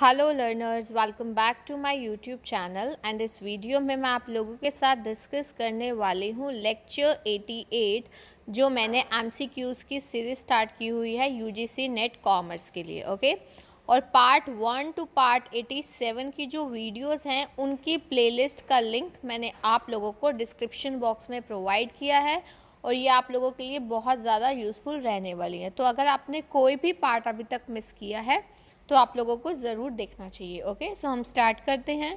Hello learners welcome back to my YouTube channel and इस video में मैं आप लोगों के साथ डिस्कस करने वाली हूँ लेक्चर 88 जो मैंने एम की सीरीज़ स्टार्ट की हुई है यूजीसी नेट कॉमर्स के लिए ओके और पार्ट वन टू पार्ट 87 की जो वीडियोस हैं उनकी प्लेलिस्ट का लिंक मैंने आप लोगों को डिस्क्रिप्शन बॉक्स में प्रोवाइड किया है और ये आप लोगों के लिए बहुत ज़्यादा यूज़फुल रहने वाली है तो अगर आपने कोई भी पार्ट अभी तक मिस किया है तो आप लोगों को ज़रूर देखना चाहिए ओके सो हम स्टार्ट करते हैं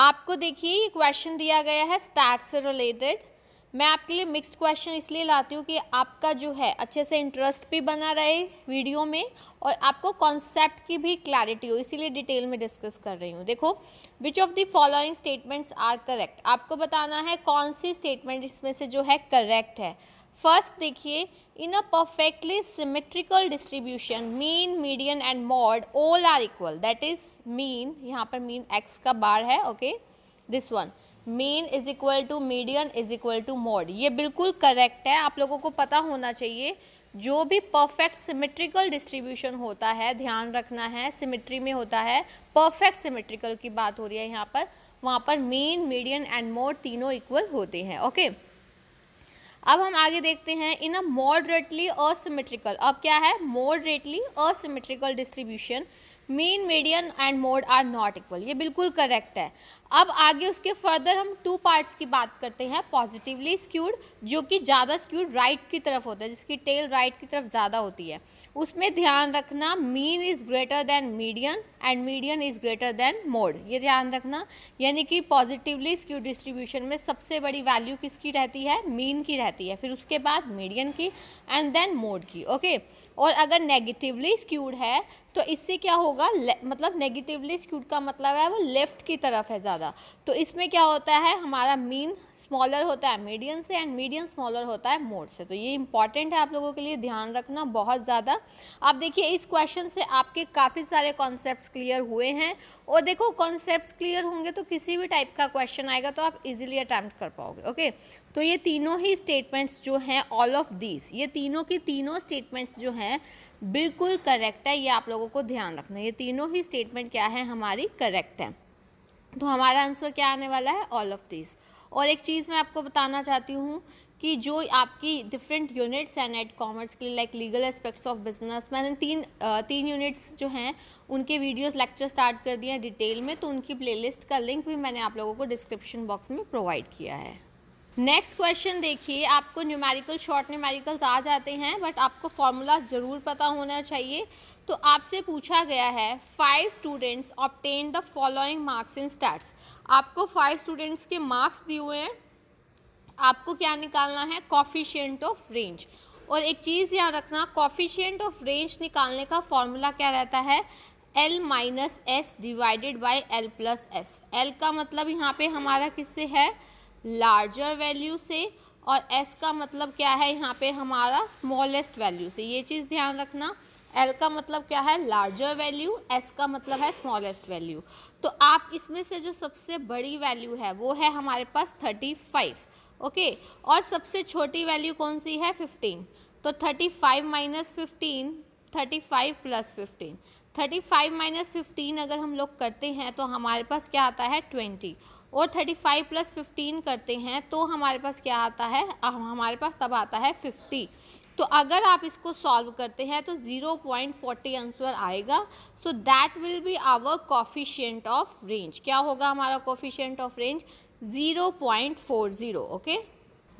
आपको देखिए ये क्वेश्चन दिया गया है स्टैट से रिलेटेड मैं आपके लिए मिक्स्ड क्वेश्चन इसलिए लाती हूँ कि आपका जो है अच्छे से इंटरेस्ट भी बना रहे वीडियो में और आपको कॉन्सेप्ट की भी क्लैरिटी हो इसीलिए डिटेल में डिस्कस कर रही हूँ देखो which of the following statements are correct आपको बताना है कौन सी स्टेटमेंट इसमें से जो है करेक्ट है फर्स्ट देखिए in a perfectly symmetrical distribution mean median and mode all are equal that is mean यहाँ पर मीन एक्स का बार है okay this one mean is equal to median is equal to mode ये बिल्कुल correct है आप लोगों को पता होना चाहिए जो भी परफेक्ट सिमेट्रिकल डिस्ट्रीब्यूशन होता है ध्यान रखना है सिमेट्री में होता है परफेक्ट सिमेट्रिकल की बात हो रही है यहाँ पर वहाँ पर मीन मीडियन एंड मोड तीनों इक्वल होते हैं ओके okay? अब हम आगे देखते हैं इन अ मॉडरेटली असिमेट्रिकल अब क्या है moderately asymmetrical distribution mean median and mode are not equal ये बिल्कुल करेक्ट है अब आगे उसके फर्दर हम टू पार्ट्स की बात करते हैं पॉजिटिवली स्क्यूड जो कि ज़्यादा स्क्यूड राइट की तरफ होता है जिसकी टेल राइट की तरफ ज़्यादा होती है उसमें ध्यान रखना mean is greater than median and median is greater than mode ये ध्यान रखना यानी कि पॉजिटिवली स्क्यूड डिस्ट्रीब्यूशन में सबसे बड़ी वैल्यू किसकी रहती है मीन की रहती है फिर उसके बाद मीडियन की एंड देन मोड की ओके okay? और अगर नेगेटिवली स्क्यूड है तो इससे क्या होगा मतलब नेगेटिवली स्क्यूड का मतलब है वो लेफ़्ट की तरफ है ज़्यादा ज़्यादा तो इसमें क्या होता है हमारा मीन स्मॉलर होता है मीडियम से एंड मीडियम स्मॉलर होता है मोड से तो ये इंपॉर्टेंट है आप लोगों के लिए ध्यान रखना बहुत ज़्यादा आप देखिए इस क्वेश्चन से आपके काफ़ी सारे कॉन्सेप्ट क्लियर हुए हैं और देखो कॉन्सेप्ट क्लियर होंगे तो किसी भी टाइप का क्वेश्चन आएगा तो आप इजिली अटैम्प्ट कर पाओगे ओके तो ये तीनों ही स्टेटमेंट्स जो हैं ऑल ऑफ दीज ये तीनों की तीनों स्टेटमेंट्स जो हैं बिल्कुल करेक्ट है ये आप लोगों को ध्यान रखना ये तीनों ही स्टेटमेंट क्या है हमारी करेक्ट है तो हमारा आंसर क्या आने वाला है ऑल ऑफ दिस और एक चीज़ मैं आपको बताना चाहती हूँ कि जो आपकी डिफरेंट यूनिट्स हैं नेट कॉमर्स के लिए like legal aspects of business मैंने तीन तीन यूनिट्स जो हैं उनके वीडियोस लेक्चर स्टार्ट कर दिए हैं डिटेल में तो उनकी प्लेलिस्ट का लिंक भी मैंने आप लोगों को डिस्क्रिप्शन बॉक्स में प्रोवाइड किया है नेक्स्ट क्वेश्चन देखिए आपको न्यूमेरिकल शॉर्ट न्यूमेरिकल्स आ जाते हैं बट आपको फार्मूलाज ज़रूर पता होना चाहिए तो आपसे पूछा गया है five students obtain the following marks in stats आपको फाइव स्टूडेंट्स के मार्क्स दिए हुए हैं आपको क्या निकालना है कॉफिशियंट ऑफ रेंज और एक चीज़ ध्यान रखना कॉफिशियंट ऑफ रेंज निकालने का फॉर्मूला क्या रहता है L minus S divided by L plus S L का मतलब यहाँ पे हमारा किससे है लार्जर वैल्यू से और एस का मतलब क्या है यहाँ पे हमारा स्मॉलेस्ट वैल्यू से ये चीज़ ध्यान रखना एल का मतलब क्या है लार्जर वैल्यू एस का मतलब है स्मॉलेस्ट वैल्यू तो आप इसमें से जो सबसे बड़ी वैल्यू है वो है हमारे पास थर्टी फाइव ओके और सबसे छोटी वैल्यू कौन सी है फिफ्टीन तो thirty five minus fifteen thirty five plus fifteen thirty five minus fifteen अगर हम लोग करते हैं तो हमारे पास क्या आता है ट्वेंटी और थर्टी फाइव प्लस फिफ्टीन करते हैं तो हमारे पास क्या आता है हमारे पास तब आता है फिफ्टी तो अगर आप इसको सॉल्व करते हैं तो 0.40 आंसर आएगा so that will be our coefficient of range क्या होगा हमारा coefficient of range 0.40 okay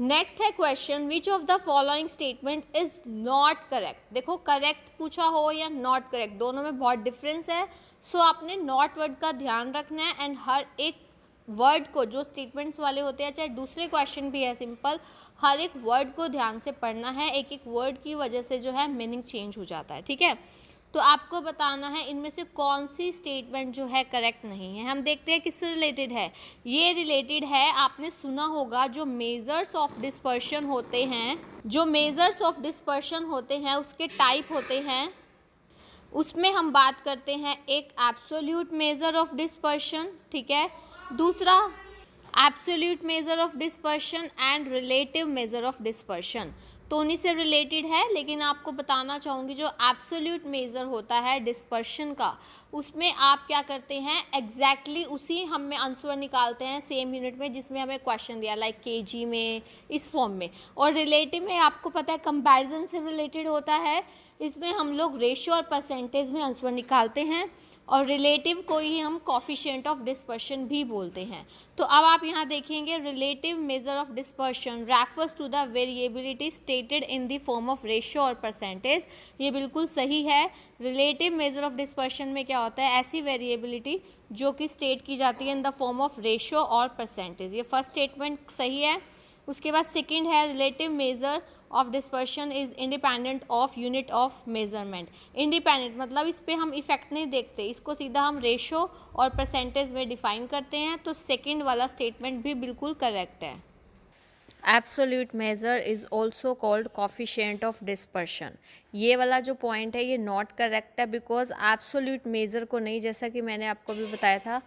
next है question which of the following statement is not correct देखो करेक्ट पूछा हो या नॉट करेक्ट दोनों में बहुत डिफरेंस है सो so, आपने नॉट वर्ड का ध्यान रखना है एंड हर एक वर्ड को जो स्टेटमेंट्स वाले होते हैं चाहे दूसरे क्वेश्चन भी है सिंपल हर एक वर्ड को ध्यान से पढ़ना है एक एक वर्ड की वजह से जो है मीनिंग चेंज हो जाता है ठीक है तो आपको बताना है इनमें से कौन सी स्टेटमेंट जो है करेक्ट नहीं है हम देखते हैं किससे रिलेटेड है ये रिलेटेड है आपने सुना होगा जो मेजर्स ऑफ डिस्पर्शन होते हैं जो मेजर्स ऑफ डिस्पर्शन होते हैं उसके टाइप होते हैं उसमें हम बात करते हैं एक एब्सोल्यूट मेज़र ऑफ डिस्पर्शन ठीक है दूसरा absolute measure of dispersion and relative measure of dispersion तो उन्हीं से रिलेटेड है लेकिन आपको बताना चाहूँगी जो एब्सोल्यूट मेज़र होता है डिस्पर्शन का उसमें आप क्या करते हैं एग्जैक्टली exactly उसी हम में आंसर निकालते हैं सेम यूनिट में जिसमें हमें क्वेश्चन दिया लाइक के के में इस फॉर्म में और रिलेटिव में आपको पता है कंपैरिजन से रिलेटेड होता है इसमें हम लोग रेशियो और परसेंटेज में आंसर निकालते हैं और रिलेटिव को ही हम कॉफिशेंट ऑफ डिस्पर्शन भी बोलते हैं तो अब आप यहाँ देखेंगे relative measure of dispersion refers to the variability stated in the form of ratio और परसेंटेज ये बिल्कुल सही है रिलेटिव मेजर ऑफ डिस्पर्शन में क्या होता है ऐसी वेरिएबिलिटी जो कि स्टेट की जाती है in the form of ratio और परसेंटेज ये फर्स्ट स्टेटमेंट सही है उसके बाद सेकेंड है relative measure of dispersion is independent of unit of measurement independent मतलब इस पर हम इफ़ेक्ट नहीं देखते इसको सीधा हम रेशो और परसेंटेज में डिफ़ाइन करते हैं तो सेकेंड वाला स्टेटमेंट भी बिल्कुल करेक्ट है absolute measure is also called coefficient of dispersion ये वाला जो पॉइंट है ये नॉट करेक्ट है बिकॉज एब्सोल्यूट मेज़र को नहीं जैसा कि मैंने आपको भी बताया था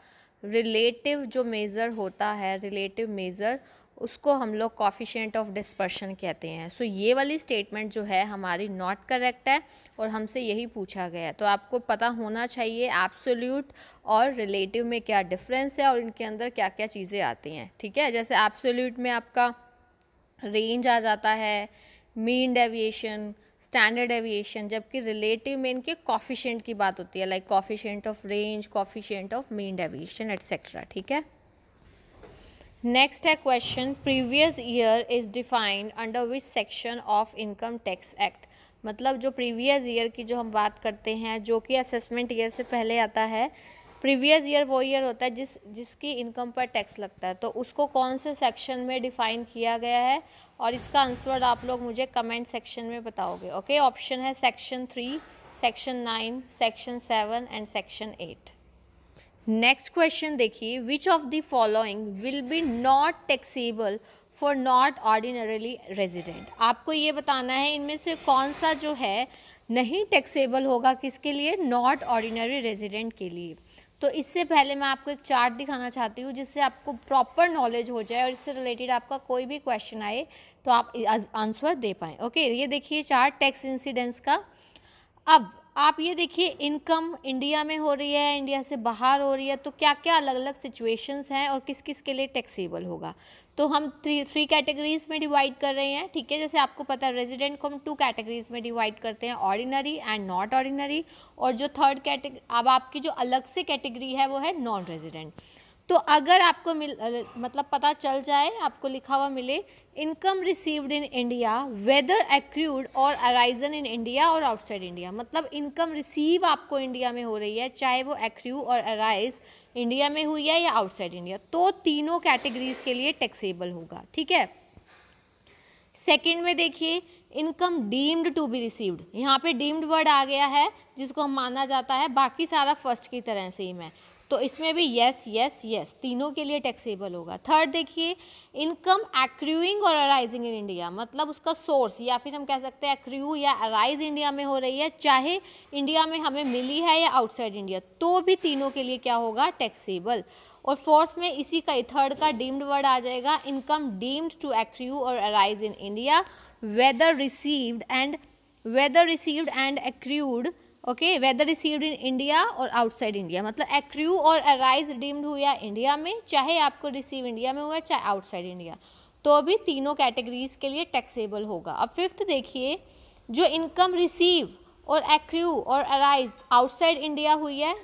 रिलेटिव जो मेज़र होता है रिलेटिव मेज़र उसको हम लोग कॉफिशेंट ऑफ डिस्पर्शन कहते हैं सो so, ये वाली स्टेटमेंट जो है हमारी नॉट करेक्ट है और हमसे यही पूछा गया है तो आपको पता होना चाहिए एब्सोल्यूट और रिलेटिव में क्या डिफरेंस है और इनके अंदर क्या क्या चीज़ें आती हैं ठीक है जैसे एब्सोल्यूट में आपका रेंज आ जाता है मीन डेविएशन स्टैंडर्ड एविएशन जबकि रिलेटिव में इनके कॉफिशेंट की बात होती है like coefficient of range coefficient of mean deviation etcetera ठीक है नेक्स्ट है question previous year is defined under which section of income tax act मतलब जो प्रीवियस ईयर की जो हम बात करते हैं जो कि असेसमेंट ईयर से पहले आता है प्रीवियस ईयर वो ईयर होता है जिस जिसकी इनकम पर टैक्स लगता है तो उसको कौन से सेक्शन में डिफाइन किया गया है और इसका आंसर आप लोग मुझे कमेंट सेक्शन में बताओगे ओके ऑप्शन है section three section nine section seven and section eight next question देखिए which of the following will be not taxable for not ordinarily resident आपको ये बताना है इनमें से कौन सा जो है नहीं टैक्सेबल होगा किसके लिए नॉट ऑर्डिनरी रेजिडेंट के लिए तो इससे पहले मैं आपको एक चार्ट दिखाना चाहती हूँ जिससे आपको प्रॉपर नॉलेज हो जाए और इससे रिलेटेड आपका कोई भी क्वेश्चन आए तो आप आंसर दे पाएँ ओके ये देखिए चार्ट टैक्स इंसिडेंस का अब आप ये देखिए इनकम इंडिया में हो रही है इंडिया से बाहर हो रही है तो क्या क्या अलग अलग सिचुएशंस हैं और किस किस के लिए टैक्सेबल होगा तो हम थ्री थ्री कैटेगरीज में डिवाइड कर रहे हैं ठीक है जैसे आपको पता है रेजिडेंट को हम टू कैटेगरीज में डिवाइड करते हैं ऑर्डिनरी एंड नॉट ऑर्डिनरी और जो थर्ड कैटेगरी अब आपकी जो अलग से कैटेगरी है वो है नॉन रेजिडेंट तो अगर आपको मिल मतलब पता चल जाए आपको लिखा हुआ मिले income received in India whether accrued और अराइजन इन इंडिया और आउटसाइड इंडिया मतलब इनकम रिसीव आपको इंडिया में हो रही है चाहे वो एक्रू और अराइज इंडिया में हुई है या आउटसाइड इंडिया तो तीनों कैटेगरीज के लिए टैक्सेबल होगा ठीक है सेकेंड में देखिए income deemed to be received यहाँ पे डीम्ड वर्ड आ गया है जिसको हम माना जाता है बाकी सारा फर्स्ट की तरह से ही है तो इसमें भी यस यस यस तीनों के लिए टैक्सेबल होगा थर्ड देखिए इनकम एक्रूइंग और अराइजिंग इन इंडिया मतलब उसका सोर्स या फिर हम कह सकते हैं एक्रू या अराइज इंडिया में हो रही है चाहे इंडिया में हमें मिली है या आउटसाइड इंडिया तो भी तीनों के लिए क्या होगा टैक्सेबल और फोर्थ में इसी का थर्ड का डीम्ड वर्ड आ जाएगा इनकम डीम्ड टू एक्रू और arise in India whether received and whether received and accrued okay whether received in India और आउटसाइड इंडिया मतलब एक्रू और अराइज डीम्ड हुआ इंडिया में चाहे आपको रिसीव इंडिया में हुआ चाहे आउटसाइड इंडिया तो अभी तीनों कैटेगरीज के लिए टैक्सेबल होगा अब फिफ्थ देखिए जो इनकम रिसीव और एक्रू और अराइज आउटसाइड इंडिया हुई है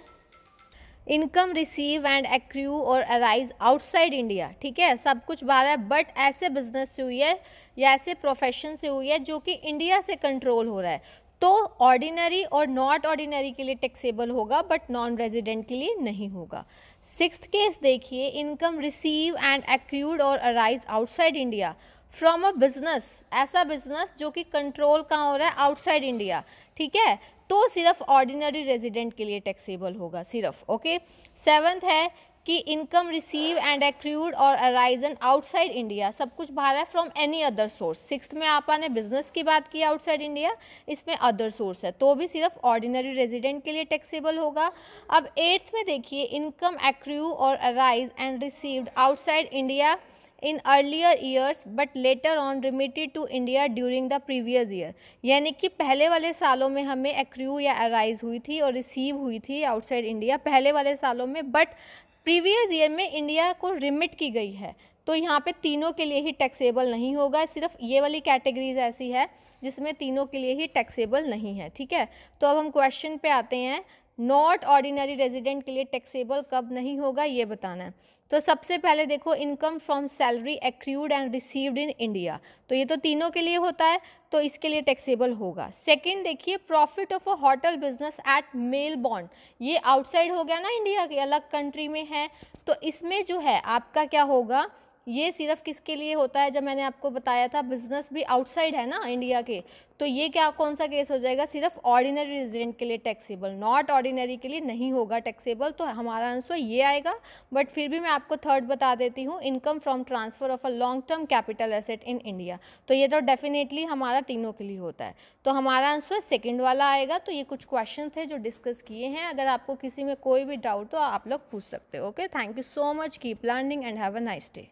इनकम रिसीव एंड एक्रू और अराइज आउटसाइड इंडिया ठीक है सब कुछ बारह है बट ऐसे बिजनेस से हुई है या ऐसे प्रोफेशन से हुई है जो कि इंडिया से कंट्रोल हो रहा है तो ऑर्डिनरी और नॉट ऑर्डिनरी के लिए टैक्सेबल होगा बट नॉन रेजिडेंट के लिए नहीं होगा सिक्स केस देखिए इनकम रिसीव एंड एक्यूड और arise outside India from a business ऐसा बिजनेस जो कि कंट्रोल कहाँ हो रहा है आउटसाइड इंडिया ठीक है तो सिर्फ ऑर्डिनरी रेजिडेंट के लिए टैक्सेबल होगा सिर्फ ओके सेवन्थ है कि इनकम रिसीव एंड एक्रूड और अराइजन आउटसाइड इंडिया सब कुछ बाहर है from any other source six में आपा ने बिजनेस की बात की आउटसाइड इंडिया इसमें अदर सोर्स है तो भी सिर्फ ऑर्डिनरी रेजिडेंट के लिए टैक्सेबल होगा अब एट्थ में देखिए इनकम एक्रू और arise and received outside India in earlier years but later on remitted to India during the previous year यानी कि पहले वाले सालों में हमें एक्रू या अराइज हुई थी और रिसीव हुई थी आउटसाइड इंडिया पहले वाले सालों में बट प्रीवियस ईयर में इंडिया को रिमिट की गई है तो यहाँ पे तीनों के लिए ही टैक्सेबल नहीं होगा सिर्फ ये वाली कैटेगरीज ऐसी है जिसमें तीनों के लिए ही टैक्सेबल नहीं है ठीक है तो अब हम क्वेश्चन पे आते हैं नॉट ऑर्डिनरी रेजिडेंट के लिए टैक्सेबल कब नहीं होगा ये बताना है तो सबसे पहले देखो income from salary accrued and received in India तो ये तो तीनों के लिए होता है तो इसके लिए टैक्सेबल होगा सेकंड देखिए profit of a hotel business at Melbourne ये आउटसाइड हो गया ना इंडिया के अलग कंट्री में है तो इसमें जो है आपका क्या होगा ये सिर्फ किसके लिए होता है जब मैंने आपको बताया था बिजनेस भी आउटसाइड है ना इंडिया के तो ये क्या कौन सा केस हो जाएगा सिर्फ ऑर्डिनरी रेजिडेंट के लिए टैक्सेबल नॉट ऑर्डिनरी के लिए नहीं होगा टैक्सेबल तो हमारा आंसर ये आएगा बट फिर भी मैं आपको थर्ड बता देती हूँ income from transfer of a long term capital asset in India तो ये तो डेफिनेटली हमारा तीनों के लिए होता है तो हमारा आंसर सेकेंड वाला आएगा तो ये कुछ क्वेश्चन थे जो डिस्कस किए हैं अगर आपको किसी में कोई भी डाउट हो आप लोग पूछ सकते हो okay thank you so much keep learning and have a nice day